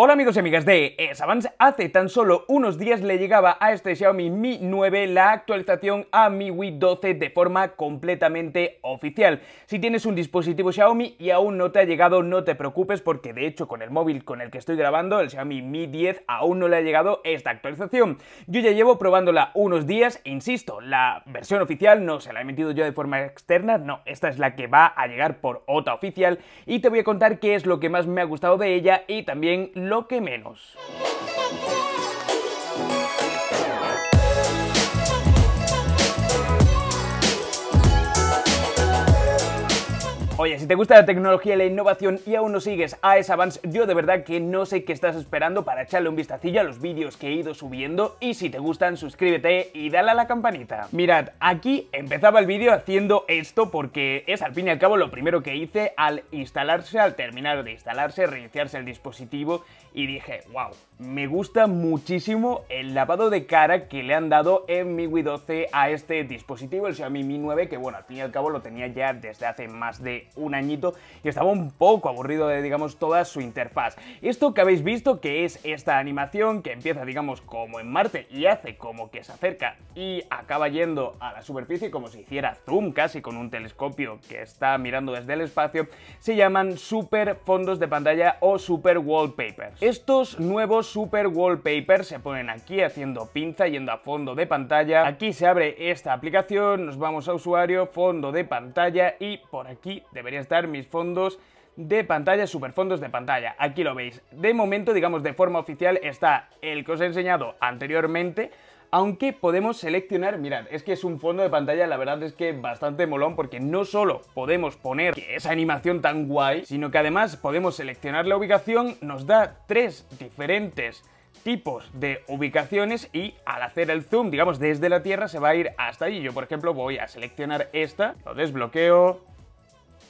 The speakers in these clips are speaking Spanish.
Hola amigos y amigas de s hace tan solo unos días le llegaba a este Xiaomi Mi 9 la actualización a MIUI 12 de forma completamente oficial. Si tienes un dispositivo Xiaomi y aún no te ha llegado, no te preocupes porque de hecho con el móvil con el que estoy grabando, el Xiaomi Mi 10, aún no le ha llegado esta actualización. Yo ya llevo probándola unos días, insisto, la versión oficial no se la he metido yo de forma externa, no, esta es la que va a llegar por OTA oficial y te voy a contar qué es lo que más me ha gustado de ella y también lo que menos. Oye, si te gusta la tecnología y la innovación y aún no sigues a S-Avance, yo de verdad que no sé qué estás esperando para echarle un vistacillo a los vídeos que he ido subiendo y si te gustan suscríbete y dale a la campanita. Mirad, aquí empezaba el vídeo haciendo esto porque es al fin y al cabo lo primero que hice al instalarse, al terminar de instalarse, reiniciarse el dispositivo y dije, wow, me gusta muchísimo el lavado de cara que le han dado en MIUI 12 a este dispositivo, el Xiaomi Mi 9, que bueno, al fin y al cabo lo tenía ya desde hace más de un añito y estaba un poco aburrido de, digamos, toda su interfaz. Esto que habéis visto, que es esta animación que empieza, digamos, como en Marte y hace como que se acerca y acaba yendo a la superficie como si hiciera zoom casi con un telescopio que está mirando desde el espacio, se llaman super fondos de pantalla o super wallpapers. Estos nuevos super wallpapers se ponen aquí haciendo pinza, yendo a fondo de pantalla. Aquí se abre esta aplicación, nos vamos a usuario, fondo de pantalla y por aquí Deberían estar mis fondos de pantalla, superfondos de pantalla. Aquí lo veis. De momento, digamos, de forma oficial está el que os he enseñado anteriormente, aunque podemos seleccionar, mirad, es que es un fondo de pantalla, la verdad es que bastante molón, porque no solo podemos poner esa animación tan guay, sino que además podemos seleccionar la ubicación, nos da tres diferentes tipos de ubicaciones y al hacer el zoom, digamos, desde la Tierra se va a ir hasta allí. Yo, por ejemplo, voy a seleccionar esta, lo desbloqueo,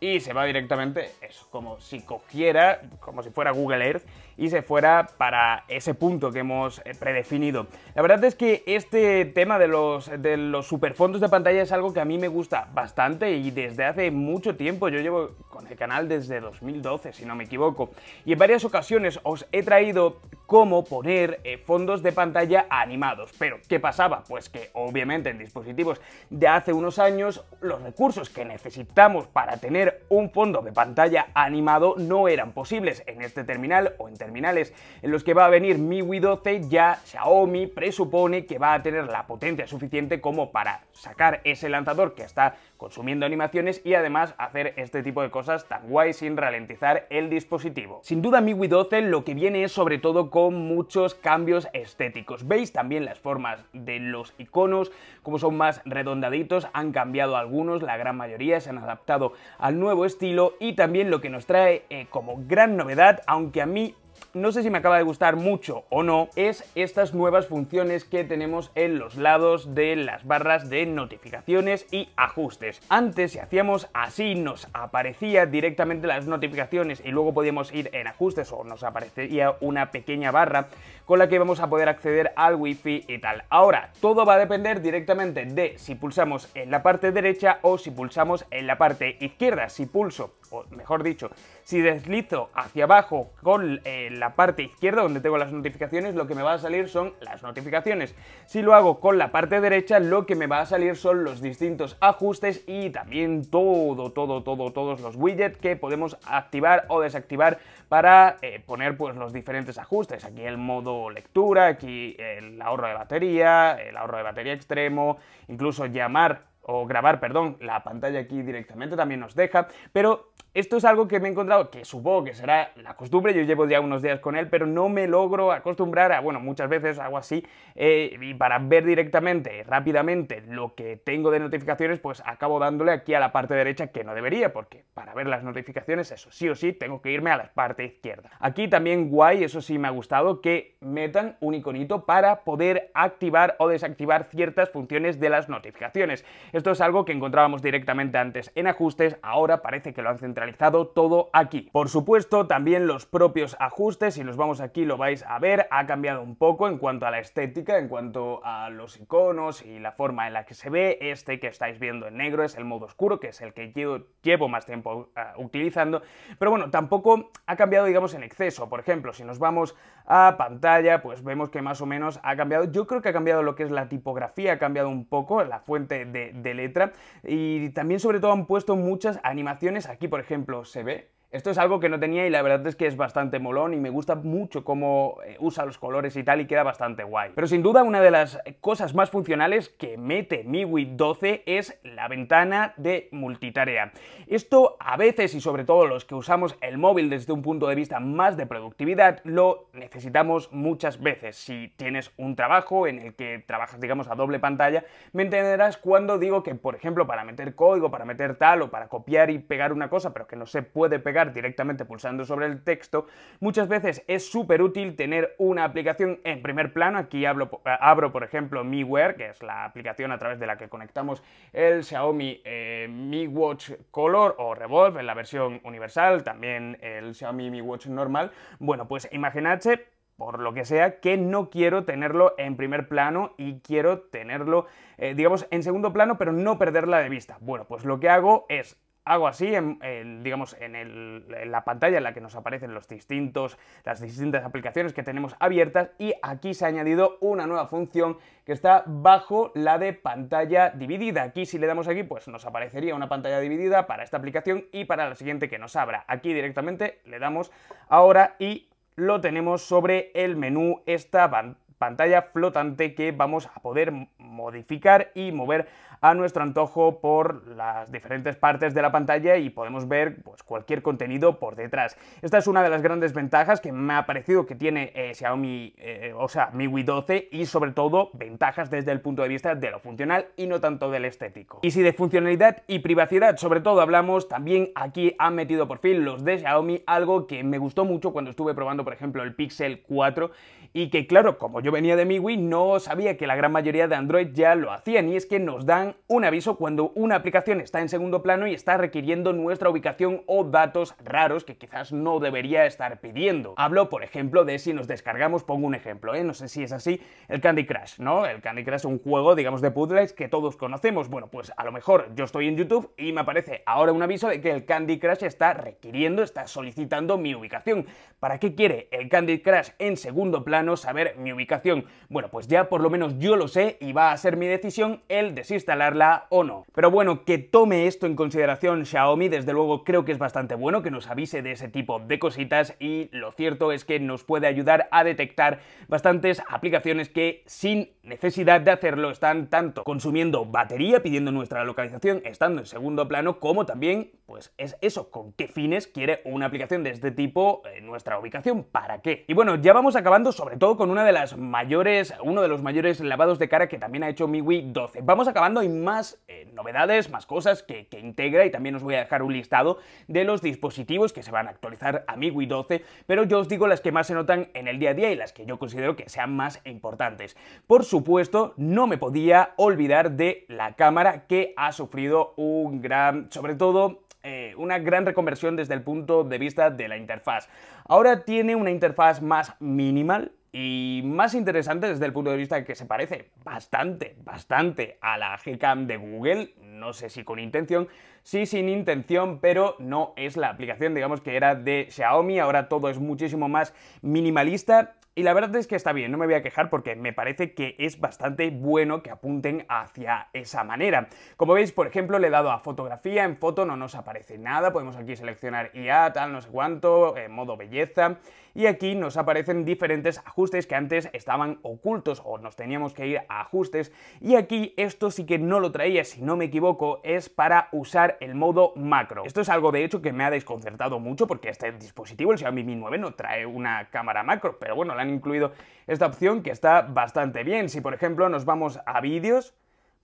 y se va directamente, es como si cogiera, como si fuera Google Earth y se fuera para ese punto que hemos eh, predefinido. La verdad es que este tema de los, de los superfondos de pantalla es algo que a mí me gusta bastante y desde hace mucho tiempo, yo llevo con el canal desde 2012 si no me equivoco, y en varias ocasiones os he traído cómo poner eh, fondos de pantalla animados. Pero, ¿qué pasaba? Pues que obviamente en dispositivos de hace unos años los recursos que necesitamos para tener un fondo de pantalla animado no eran posibles. En este terminal o en terminales en los que va a venir MIUI 12 ya Xiaomi presupone que va a tener la potencia suficiente como para sacar ese lanzador que está consumiendo animaciones y además hacer este tipo de cosas tan guay sin ralentizar el dispositivo. Sin duda MIUI 12 lo que viene es sobre todo con muchos cambios estéticos. Veis también las formas de los iconos, como son más redondaditos, han cambiado algunos, la gran mayoría se han adaptado al nuevo estilo y también lo que nos trae eh, como gran novedad, aunque a mí no sé si me acaba de gustar mucho o no, es estas nuevas funciones que tenemos en los lados de las barras de notificaciones y ajustes. Antes, si hacíamos así, nos aparecía directamente las notificaciones y luego podíamos ir en ajustes o nos aparecería una pequeña barra con la que vamos a poder acceder al wifi y tal. Ahora, todo va a depender directamente de si pulsamos en la parte derecha o si pulsamos en la parte izquierda. Si pulso o mejor dicho, si deslizo hacia abajo con eh, la parte izquierda donde tengo las notificaciones, lo que me va a salir son las notificaciones. Si lo hago con la parte derecha, lo que me va a salir son los distintos ajustes y también todo, todo, todo, todos los widgets que podemos activar o desactivar para eh, poner pues los diferentes ajustes. Aquí el modo lectura, aquí el ahorro de batería, el ahorro de batería extremo, incluso llamar o grabar, perdón, la pantalla aquí directamente también nos deja, pero esto es algo que me he encontrado, que supongo que será la costumbre, yo llevo ya unos días con él, pero no me logro acostumbrar a, bueno, muchas veces hago así, eh, y para ver directamente, rápidamente, lo que tengo de notificaciones, pues acabo dándole aquí a la parte derecha que no debería, porque para ver las notificaciones, eso sí o sí, tengo que irme a la parte izquierda. Aquí también guay, eso sí me ha gustado, que metan un iconito para poder activar o desactivar ciertas funciones de las notificaciones. Esto es algo que encontrábamos directamente antes en ajustes, ahora parece que lo han centralizado todo aquí. Por supuesto, también los propios ajustes, si nos vamos aquí lo vais a ver, ha cambiado un poco en cuanto a la estética, en cuanto a los iconos y la forma en la que se ve. Este que estáis viendo en negro es el modo oscuro, que es el que yo llevo más tiempo eh, utilizando. Pero bueno, tampoco ha cambiado, digamos, en exceso. Por ejemplo, si nos vamos a pantalla, pues vemos que más o menos ha cambiado. Yo creo que ha cambiado lo que es la tipografía, ha cambiado un poco la fuente de, de letra y también sobre todo han puesto muchas animaciones, aquí por ejemplo se ve esto es algo que no tenía y la verdad es que es bastante molón y me gusta mucho cómo eh, usa los colores y tal y queda bastante guay. Pero sin duda una de las eh, cosas más funcionales que mete MIUI 12 es la ventana de multitarea. Esto a veces y sobre todo los que usamos el móvil desde un punto de vista más de productividad lo necesitamos muchas veces. Si tienes un trabajo en el que trabajas digamos a doble pantalla me entenderás cuando digo que por ejemplo para meter código, para meter tal o para copiar y pegar una cosa pero que no se puede pegar directamente pulsando sobre el texto, muchas veces es súper útil tener una aplicación en primer plano. Aquí hablo, eh, abro, por ejemplo, MiWare, que es la aplicación a través de la que conectamos el Xiaomi eh, Mi Watch Color o Revolve en la versión universal, también el Xiaomi Mi Watch normal. Bueno, pues imagínate por lo que sea, que no quiero tenerlo en primer plano y quiero tenerlo, eh, digamos, en segundo plano, pero no perderla de vista. Bueno, pues lo que hago es hago así, en, digamos, en, la pantalla en la que nos aparecen los distintos, las distintas aplicaciones que tenemos abiertas y aquí se ha añadido una nueva función que está bajo la de pantalla dividida. Aquí si le damos aquí, pues nos aparecería una pantalla dividida para esta aplicación y para la siguiente que nos abra. Aquí directamente le damos ahora y lo tenemos sobre el menú esta pantalla pantalla flotante que vamos a poder modificar y mover a nuestro antojo por las diferentes partes de la pantalla y podemos ver pues, cualquier contenido por detrás. Esta es una de las grandes ventajas que me ha parecido que tiene eh, Xiaomi, eh, o sea, MIUI 12 y sobre todo ventajas desde el punto de vista de lo funcional y no tanto del estético. Y si de funcionalidad y privacidad sobre todo hablamos, también aquí han metido por fin los de Xiaomi algo que me gustó mucho cuando estuve probando por ejemplo el Pixel 4 y que claro, como yo venía de MIUI, no sabía que la gran mayoría de Android ya lo hacían y es que nos dan un aviso cuando una aplicación está en segundo plano y está requiriendo nuestra ubicación o datos raros que quizás no debería estar pidiendo. Hablo, por ejemplo, de si nos descargamos, pongo un ejemplo, ¿eh? no sé si es así, el Candy Crush, ¿no? El Candy Crush es un juego, digamos, de puzzles que todos conocemos. Bueno, pues a lo mejor yo estoy en YouTube y me aparece ahora un aviso de que el Candy Crush está requiriendo, está solicitando mi ubicación. ¿Para qué quiere el Candy Crush en segundo plano? no saber mi ubicación. Bueno, pues ya por lo menos yo lo sé y va a ser mi decisión el desinstalarla o no. Pero bueno, que tome esto en consideración Xiaomi, desde luego creo que es bastante bueno que nos avise de ese tipo de cositas y lo cierto es que nos puede ayudar a detectar bastantes aplicaciones que sin necesidad de hacerlo están tanto consumiendo batería, pidiendo nuestra localización, estando en segundo plano, como también, pues es eso, con qué fines quiere una aplicación de este tipo eh, nuestra ubicación, para qué. Y bueno, ya vamos acabando sobre todo con una de las mayores, uno de los mayores lavados de cara que también ha hecho MIUI 12. Vamos acabando y más... Eh, novedades, más cosas que, integra y también os voy a dejar un listado de los dispositivos que se van a actualizar a MIUI 12, pero yo os digo las que más se notan en el día a día y las que yo considero que sean más importantes. Por supuesto, no me podía olvidar de la cámara que ha sufrido un gran, sobre todo eh, una gran reconversión desde el punto de vista de la interfaz. Ahora tiene una interfaz más minimal, y más interesante desde el punto de vista que se parece bastante, bastante a la Gcam de Google, no sé si con intención, sí sin intención, pero no es la aplicación, digamos que era de Xiaomi, ahora todo es muchísimo más minimalista y la verdad es que está bien, no me voy a quejar porque me parece que es bastante bueno que apunten hacia esa manera. Como veis, por ejemplo, le he dado a fotografía, en foto no nos aparece nada, podemos aquí seleccionar IA, tal, no sé cuánto, eh, modo belleza, y aquí nos aparecen diferentes ajustes que antes estaban ocultos o nos teníamos que ir a ajustes y aquí esto sí que no lo traía si no me equivoco es para usar el modo macro. Esto es algo de hecho que me ha desconcertado mucho porque este dispositivo, el Xiaomi Mi 9, no trae una cámara macro, pero bueno, le han incluido esta opción que está bastante bien. Si por ejemplo nos vamos a vídeos,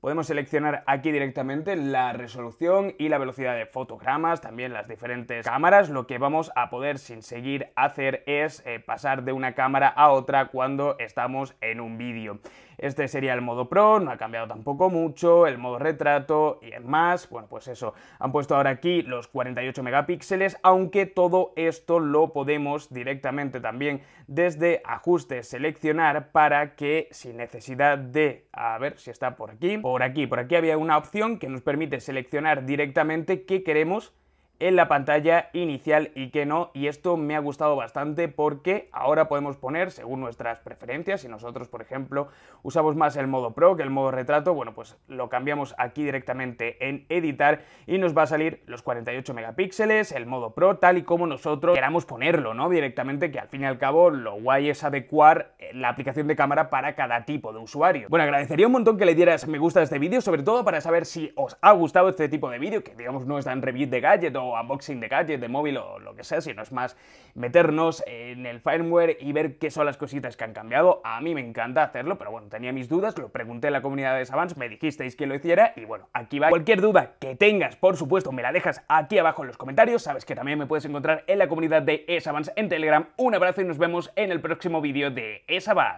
Podemos seleccionar aquí directamente la resolución y la velocidad de fotogramas, también las diferentes cámaras. Lo que vamos a poder sin seguir hacer es eh, pasar de una cámara a otra cuando estamos en un vídeo. Este sería el modo Pro, no ha cambiado tampoco mucho, el modo retrato y en más, bueno, pues eso. Han puesto ahora aquí los 48 megapíxeles, aunque todo esto lo podemos directamente también desde ajustes seleccionar para que sin necesidad de, a ver si está por aquí, por aquí, por aquí había una opción que nos permite seleccionar directamente qué queremos en la pantalla inicial y que no. Y esto me ha gustado bastante porque ahora podemos poner, según nuestras preferencias, si nosotros, por ejemplo, usamos más el modo Pro que el modo retrato, bueno, pues lo cambiamos aquí directamente en editar y nos va a salir los 48 megapíxeles, el modo Pro, tal y como nosotros queramos ponerlo, ¿no? Directamente, que al fin y al cabo lo guay es adecuar eh, la aplicación de cámara para cada tipo de usuario. Bueno, agradecería un montón que le dieras me gusta a este vídeo, sobre todo para saber si os ha gustado este tipo de vídeo, que digamos no es tan review de gadget o unboxing de gadget, de móvil o lo que sea, sino es más meternos en el firmware y ver qué son las cositas que han cambiado. A mí me encanta hacerlo, pero bueno, tenía mis dudas, lo pregunté en la comunidad de Savants, me dijisteis que lo hiciera y bueno, aquí va. Cualquier duda que tengas, por supuesto, me la dejas aquí abajo en los comentarios. Sabes que también me puedes encontrar en la comunidad de Savants en Telegram. Un abrazo y nos vemos en el próximo vídeo de Savants.